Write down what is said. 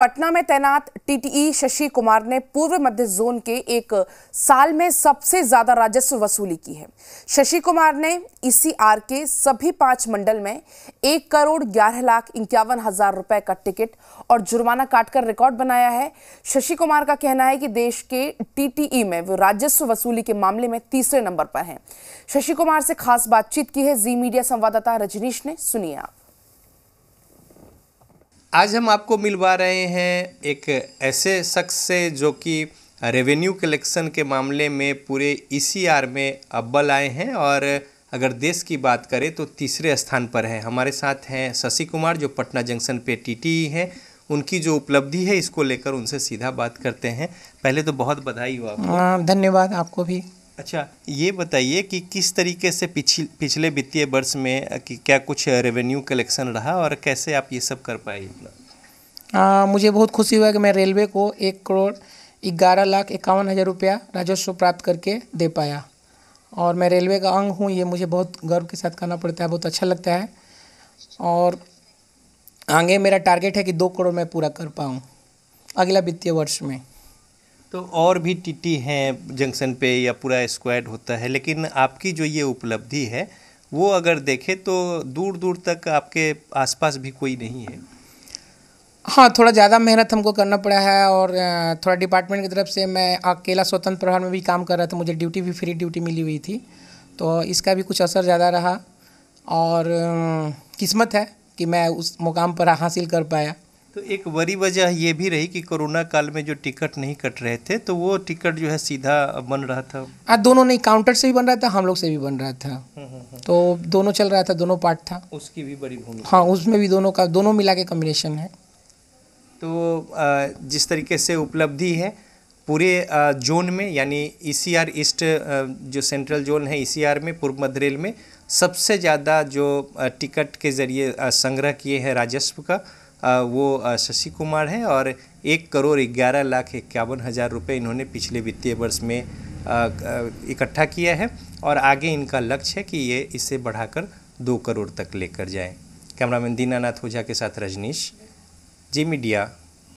पटना में तैनात टीटीई शशि कुमार ने पूर्व मध्य जोन के एक साल में सबसे ज्यादा राजस्व वसूली की है शशि कुमार ने ईसीआर e के सभी पांच मंडल में एक करोड़ ग्यारह लाख इक्यावन हजार रुपए का टिकट और जुर्माना काटकर रिकॉर्ड बनाया है शशि कुमार का कहना है कि देश के टीटीई में वो राजस्व वसूली के मामले में तीसरे नंबर पर है शशि कुमार से खास बातचीत की है जी मीडिया संवाददाता रजनीश ने सुनिए आप आज हम आपको मिलवा रहे हैं एक ऐसे शख्स से जो कि रेवेन्यू कलेक्शन के मामले में पूरे ई e में अव्वल आए हैं और अगर देश की बात करें तो तीसरे स्थान पर हैं हमारे साथ हैं शशि कुमार जो पटना जंक्शन पे टीटीई हैं उनकी जो उपलब्धि है इसको लेकर उनसे सीधा बात करते हैं पहले तो बहुत बधाई हुआ हाँ, धन्यवाद आपको भी अच्छा ये बताइए कि किस तरीके से पिछले पिछले वित्तीय वर्ष में कि क्या कुछ रेवेन्यू कलेक्शन रहा और कैसे आप ये सब कर पाए इतना मुझे बहुत खुशी हुआ कि मैं रेलवे को एक करोड़ ग्यारह लाख इक्यावन हज़ार रुपया राजस्व प्राप्त करके दे पाया और मैं रेलवे का अंग हूँ ये मुझे बहुत गर्व के साथ करना पड़ता है बहुत अच्छा लगता है और आगे मेरा टारगेट है कि दो करोड़ मैं पूरा कर पाऊँ अगला वित्तीय वर्ष में तो और भी टीटी हैं जंक्शन पे या पूरा स्क्वाड होता है लेकिन आपकी जो ये उपलब्धि है वो अगर देखें तो दूर दूर तक आपके आसपास भी कोई नहीं है हाँ थोड़ा ज़्यादा मेहनत हमको करना पड़ा है और थोड़ा डिपार्टमेंट की तरफ से मैं अकेला स्वतंत्र प्रभार में भी काम कर रहा था मुझे ड्यूटी भी फ्री ड्यूटी मिली हुई थी तो इसका भी कुछ असर ज़्यादा रहा और किस्मत है कि मैं उस मुकाम पर हासिल कर पाया तो एक बड़ी वजह ये भी रही कि कोरोना काल में जो टिकट नहीं कट रहे थे तो वो टिकट जो है सीधा बन रहा था आ, दोनों नहीं काउंटर से भी बन रहा था हम लोग से भी बन रहा था हुँ, हम्म, हुँ, हम्म, हम्म। तो दोनों चल रहा था दोनों पार्ट था उसकी भी बड़ी भूमिका हाँ उसमें भी दोनों का दोनों मिला के कम्बिनेशन है तो आ, जिस तरीके से उपलब्धि है पूरे जोन में यानी ईसीआर e ईस्ट जो सेंट्रल जोन है ईसीआर e में पूर्व मध्य रेल में सबसे ज़्यादा जो टिकट के ज़रिए संग्रह किए हैं राजस्व का वो शशि कुमार हैं और एक करोड़ ग्यारह लाख इक्यावन हज़ार रुपये इन्होंने पिछले वित्तीय वर्ष में इकट्ठा किया है और आगे इनका लक्ष्य है कि ये इसे बढ़ाकर दो करोड़ तक लेकर जाएं। कैमरामैन दीनानाथ ओझा के साथ रजनीश जी मीडिया